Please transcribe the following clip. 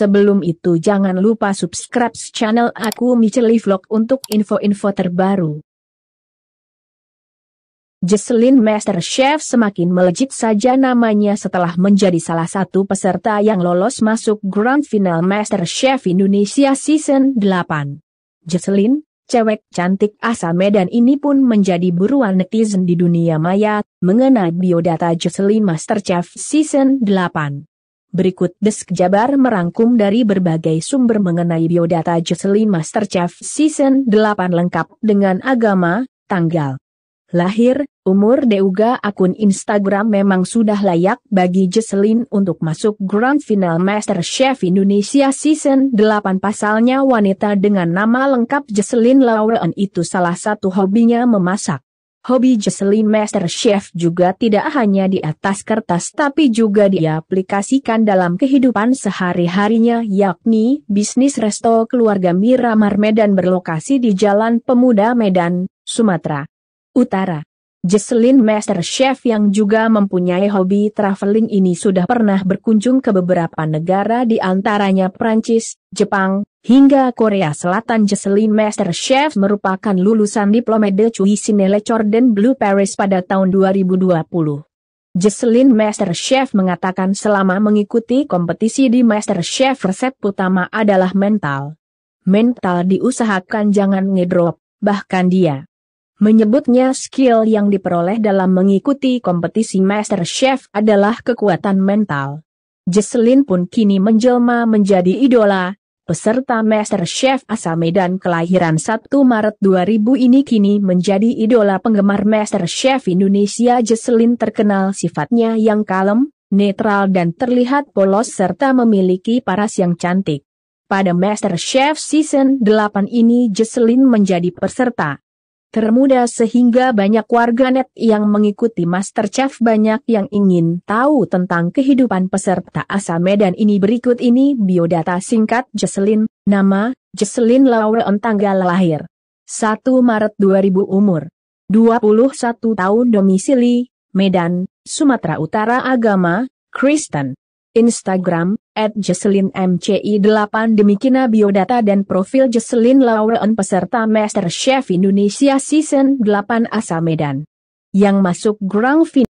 Sebelum itu jangan lupa subscribe channel aku Micheli Vlog untuk info-info terbaru. Jesslyn Master Chef semakin melejit saja namanya setelah menjadi salah satu peserta yang lolos masuk Grand Final Master Chef Indonesia Season 8. Jesslyn, cewek cantik asal Medan ini pun menjadi buruan netizen di dunia maya, mengenai biodata Jesslyn Master Chef Season 8. Berikut Desk Jabar merangkum dari berbagai sumber mengenai biodata Jocelyn Masterchef Season 8 lengkap dengan agama, tanggal, lahir, umur Deuga akun Instagram memang sudah layak bagi Jocelyn untuk masuk Grand Final Masterchef Indonesia Season 8 pasalnya wanita dengan nama lengkap Jocelyn Lauren itu salah satu hobinya memasak. Hobi Jocelyn Master Chef juga tidak hanya di atas kertas tapi juga diaplikasikan dalam kehidupan sehari-harinya yakni bisnis resto keluarga Miramar Medan berlokasi di Jalan Pemuda Medan, Sumatera Utara. Jocelyn Master Chef yang juga mempunyai hobi traveling ini sudah pernah berkunjung ke beberapa negara di antaranya Prancis, Jepang, Hingga Korea Selatan Jocelyn Master Chef merupakan lulusan de Cuisine Sinele Jordan Blue Paris pada tahun 2020. Jocelyn Master Chef mengatakan selama mengikuti kompetisi di Master Chef resep utama adalah mental. Mental diusahakan jangan ngedrop, bahkan dia menyebutnya skill yang diperoleh dalam mengikuti kompetisi Master Chef adalah kekuatan mental. Jocelyn pun kini menjelma menjadi idola, peserta Master Chef asal Medan kelahiran 1 Maret 2000 ini kini menjadi idola penggemar Master Chef Indonesia Jesselin terkenal sifatnya yang kalem, netral dan terlihat polos serta memiliki paras yang cantik. Pada Master Chef Season 8 ini Jesselin menjadi peserta termuda sehingga banyak warganet yang mengikuti Masterchef banyak yang ingin tahu tentang kehidupan peserta asal Medan ini berikut ini biodata singkat Jesselyn, nama, Jesselyn Lauren tanggal lahir. 1 Maret 2000 umur. 21 tahun domisili, Medan, Sumatera Utara agama, Kristen. Instagram, at MCI8 Demikina biodata dan profil Jocelyn Lauren peserta Master Chef Indonesia Season 8 Asa Medan. Yang masuk Grand Final.